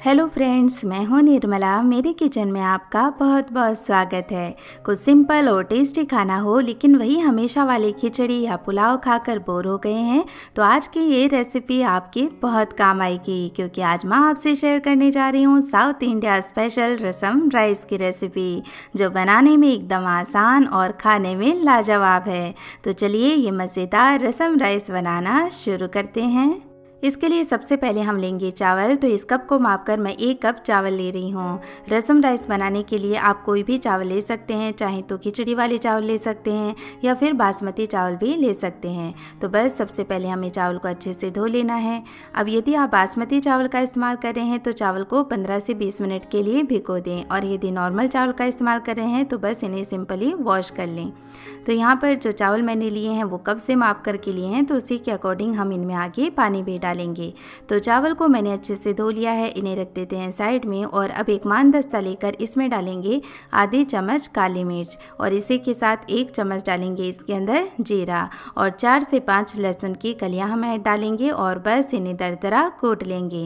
hello friends मैं हूं निर्मला मेरे किचन में आपका बहुत बहुत स्वागत है कुछ सिंपल और टेस्टी खाना हो लेकिन वही हमेशा वाले खिचड़ी या पुलाव खाकर बोर हो गए हैं तो आज की ये रेसिपी आपके बहुत काम आएगी क्योंकि आज मैं आपसे शेयर करने जा रही हूँ South India special rasam rice की रेसिपी जो बनाने में एकदम आसान और खाने में लाजवाब है तो चलिए ये मज़ेदार रसम राइस बनाना शुरू करते हैं इसके लिए सबसे पहले हम लेंगे चावल तो इस कप को माप कर मैं एक कप चावल ले रही हूँ रसम राइस बनाने के लिए आप कोई भी चावल ले सकते हैं चाहे तो खिचड़ी वाले चावल ले सकते हैं या फिर बासमती चावल भी ले सकते हैं तो बस सबसे पहले हमें चावल को अच्छे से धो लेना है अब यदि आप बासमती चावल का इस्तेमाल कर रहे हैं तो चावल को पंद्रह से बीस मिनट के लिए भिगो दें और यदि नॉर्मल चावल का इस्तेमाल कर रहे हैं तो बस इन्हें सिंपली वॉश कर लें तो यहाँ पर जो चावल मैंने लिए हैं वो कब से माप करके लिए हैं तो उसी के अकॉर्डिंग हम इनमें आगे पानी भी डाल डालेंगे तो चावल को मैंने अच्छे से धो लिया है इन्हें रख देते हैं साइड में और अब एक मानदस्ता लेकर इसमें डालेंगे आधे चम्मच काली मिर्च और इसी के साथ एक चम्मच डालेंगे इसके अंदर जीरा और चार से पाँच लहसुन की कलियाँ हम ऐड डालेंगे और बस इन्हें दरदरा कोट लेंगे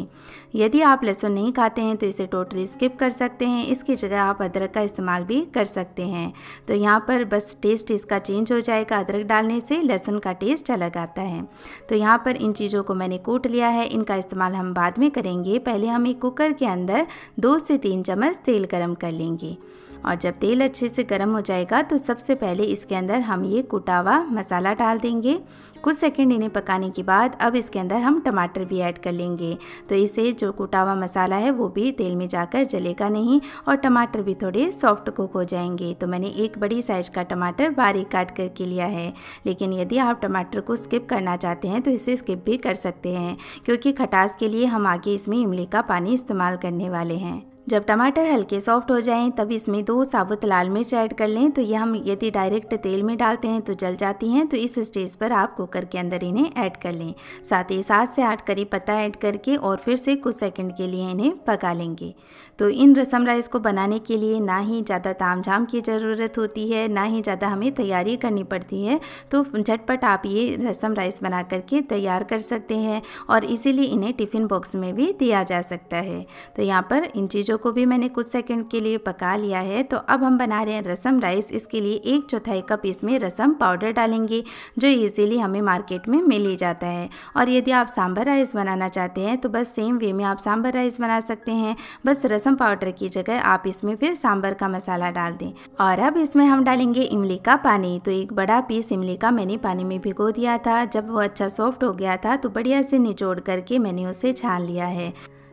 यदि आप लहसुन नहीं खाते हैं तो इसे टोटली स्किप कर सकते हैं इसकी जगह आप अदरक का इस्तेमाल भी कर सकते हैं तो यहाँ पर बस टेस्ट इसका चेंज हो जाएगा अदरक डालने से लहसुन का टेस्ट अलग आता है तो यहाँ पर इन चीज़ों को मैंने कोट कूट लिया है इनका इस्तेमाल हम बाद में करेंगे पहले हम एक कुकर के अंदर दो से तीन चम्मच तेल गर्म कर लेंगे और जब तेल अच्छे से गर्म हो जाएगा तो सबसे पहले इसके अंदर हम ये कुटावा मसाला डाल देंगे कुछ सेकंड इन्हें पकाने के बाद अब इसके अंदर हम टमाटर भी ऐड कर लेंगे तो इसे जो कुटावा मसाला है वो भी तेल में जाकर जलेगा नहीं और टमाटर भी थोड़े सॉफ्ट कुक हो जाएंगे तो मैंने एक बड़ी साइज का टमाटर बारीक काट करके लिया है लेकिन यदि आप टमाटर को स्किप करना चाहते हैं तो इसे स्किप भी कर सकते हैं क्योंकि खटास के लिए हम आगे इसमें इमली का पानी इस्तेमाल करने वाले हैं जब टमाटर हल्के सॉफ्ट हो जाएं तब इसमें दो साबुत लाल मिर्च ऐड कर लें तो ये हम यदि डायरेक्ट तेल में डालते हैं तो जल जाती हैं तो इस स्टेज पर आप कुकर के अंदर इन्हें ऐड कर लें साथ ही सात से आठ करी पत्ता ऐड करके और फिर से कुछ सेकंड के लिए इन्हें पका लेंगे तो इन रसम राइस को बनाने के लिए ना ही ज़्यादा ताम झाम की ज़रूरत होती है ना ही ज़्यादा हमें तैयारी करनी पड़ती है तो झटपट आप ये रसम राइस बना करके तैयार कर सकते हैं और इसीलिए इन्हें टिफ़िन बॉक्स में भी दिया जा सकता है तो यहाँ पर इन चीज़ों आलू को भी मैंने कुछ सेकंड के लिए पका लिया है तो अब हम बना रहे हैं रसम राइस इसके लिए एक चौथाई कप इसमें रसम पाउडर डालेंगे जो ईजिली हमें मार्केट में मिल ही जाता है और यदि आप सांभर राइस बनाना चाहते हैं तो बस सेम वे में आप सांभर राइस बना सकते हैं बस रसम पाउडर की जगह आप इसमें फिर सांभर का मसाला डाल दें और अब इसमें हम डालेंगे इमली का पानी तो एक बड़ा पीस इमली का मैंने पानी में भिगो दिया था जब वो अच्छा सॉफ्ट हो गया था तो बढ़िया से निचोड़ करके मैंने उसे छान लिया है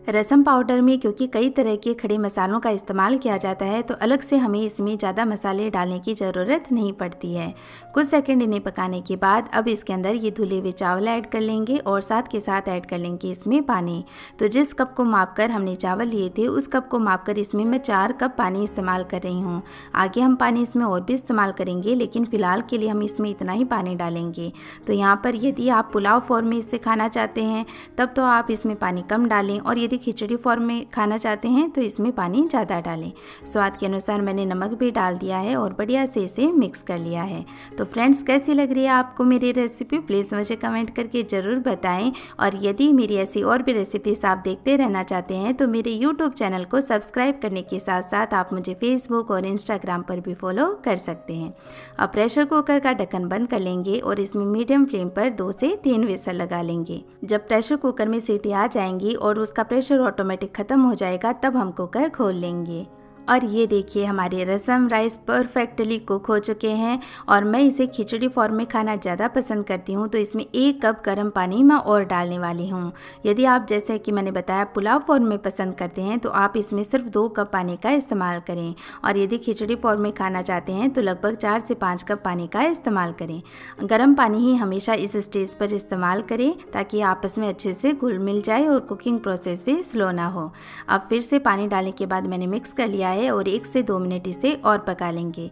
रसम पाउडर में क्योंकि कई तरह के खड़े मसालों का इस्तेमाल किया जाता है तो अलग से हमें इसमें ज़्यादा मसाले डालने की ज़रूरत नहीं पड़ती है कुछ सेकंड इन्हें पकाने के बाद अब इसके अंदर ये धुले हुए चावल ऐड कर लेंगे और साथ के साथ ऐड कर लेंगे इसमें पानी तो जिस कप को माप कर हमने चावल लिए थे उस कप को माप कर इसमें मैं चार कप पानी इस्तेमाल कर रही हूँ आगे हम पानी इसमें और भी इस्तेमाल करेंगे लेकिन फ़िलहाल के लिए हम इसमें इतना ही पानी डालेंगे तो यहाँ पर यदि आप पुलाव फॉर्म में इससे खाना चाहते हैं तब तो आप इसमें पानी कम डालें और यदि यदि खिचड़ी फॉर्म में खाना चाहते हैं तो इसमें पानी ज़्यादा डालें स्वाद के अनुसार मैंने नमक भी डाल दिया है और बढ़िया से इसे मिक्स कर लिया है तो फ्रेंड्स कैसी लग रही है आपको मेरी रेसिपी प्लीज़ मुझे कमेंट करके ज़रूर बताएँ और यदि मेरी ऐसी और भी रेसिपीज आप देखते रहना चाहते हैं तो मेरे यूट्यूब चैनल को सब्सक्राइब करने के साथ साथ आप मुझे फेसबुक और इंस्टाग्राम पर भी फॉलो कर सकते हैं अब प्रेशर कुकर का ढक्कन बंद कर लेंगे और इसमें मीडियम फ्लेम पर दो से तीन वेसल लगा लेंगे जब प्रेशर कुकर में सीटी आ जाएंगी और उसका प्रेशर प्रेशर ऑटोमेटिक ख़त्म हो जाएगा तब हम कुकर खोल लेंगे और ये देखिए हमारे रसम राइस परफेक्टली कुक हो चुके हैं और मैं इसे खिचड़ी फॉर्म में खाना ज़्यादा पसंद करती हूँ तो इसमें एक कप गर्म पानी मैं और डालने वाली हूँ यदि आप जैसे कि मैंने बताया पुलाव फॉर्म में पसंद करते हैं तो आप इसमें सिर्फ दो कप पानी का इस्तेमाल करें और यदि खिचड़ी फॉर्म में खाना चाहते हैं तो लगभग चार से पाँच कप पानी का इस्तेमाल करें गर्म पानी ही हमेशा इस स्टेज पर इस्तेमाल करें ताकि आपस में अच्छे से घुल मिल जाए और कुकिंग प्रोसेस भी स्लो ना हो अब फिर से पानी डालने के बाद मैंने मिक्स कर लिया है और एक से दो मिनट इसे और पका लेंगे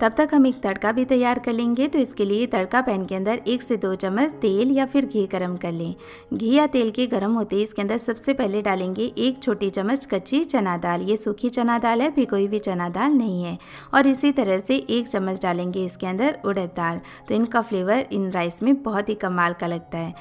तब तक हम एक तड़का भी तैयार कर लेंगे तो इसके लिए तड़का पैन के अंदर एक से दो चम्मच तेल या फिर घी गरम कर लें घी या तेल के गरम होते इसके अंदर सबसे पहले डालेंगे एक छोटी चम्मच कच्ची चना दाल ये सूखी चना दाल है कोई भी चना दाल नहीं है और इसी तरह से एक चम्मच डालेंगे इसके अंदर उड़द दाल तो इनका फ्लेवर इन राइस में बहुत ही कमाल का लगता है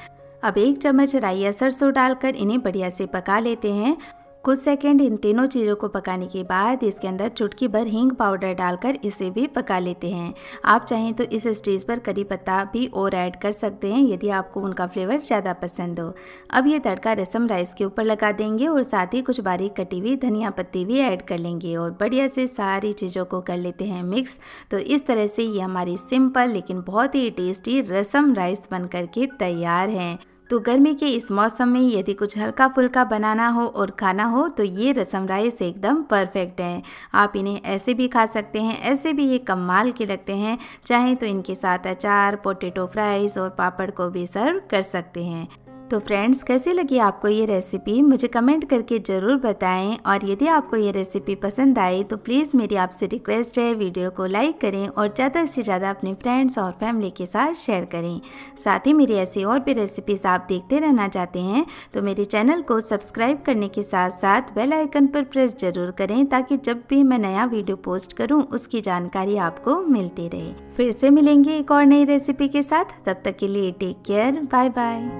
अब एक चम्मच राई या सरसों डालकर इन्हें बढ़िया से पका लेते हैं कुछ सेकेंड इन तीनों चीज़ों को पकाने के बाद इसके अंदर चुटकी भर हींग पाउडर डालकर इसे भी पका लेते हैं आप चाहें तो इस स्टेज पर करी पत्ता भी और ऐड कर सकते हैं यदि आपको उनका फ्लेवर ज़्यादा पसंद हो अब ये तड़का रसम राइस के ऊपर लगा देंगे और साथ ही कुछ बारीक कटी हुई धनिया पत्ती भी ऐड कर लेंगे और बढ़िया से सारी चीज़ों को कर लेते हैं मिक्स तो इस तरह से ये हमारी सिंपल लेकिन बहुत ही टेस्टी रसम राइस बन करके तैयार हैं तो गर्मी के इस मौसम में यदि कुछ हल्का फुल्का बनाना हो और खाना हो तो ये रसम राइस एकदम परफेक्ट हैं आप इन्हें ऐसे भी खा सकते हैं ऐसे भी ये कमाल के लगते हैं चाहे तो इनके साथ अचार पोटेटो फ्राइज़ और पापड़ को भी सर्व कर सकते हैं तो फ्रेंड्स कैसे लगी आपको ये रेसिपी मुझे कमेंट करके ज़रूर बताएं और यदि आपको ये रेसिपी पसंद आए तो प्लीज़ मेरी आपसे रिक्वेस्ट है वीडियो को लाइक करें और ज़्यादा से ज़्यादा अपने फ्रेंड्स और फैमिली के साथ शेयर करें साथ ही मेरी ऐसी और भी रेसिपीज़ आप देखते रहना चाहते हैं तो मेरे चैनल को सब्सक्राइब करने के साथ साथ बेल आइकन पर प्रेस ज़रूर करें ताकि जब भी मैं नया वीडियो पोस्ट करूँ उसकी जानकारी आपको मिलती रहे फिर से मिलेंगे एक और नई रेसिपी के साथ तब तक के लिए टेक केयर बाय बाय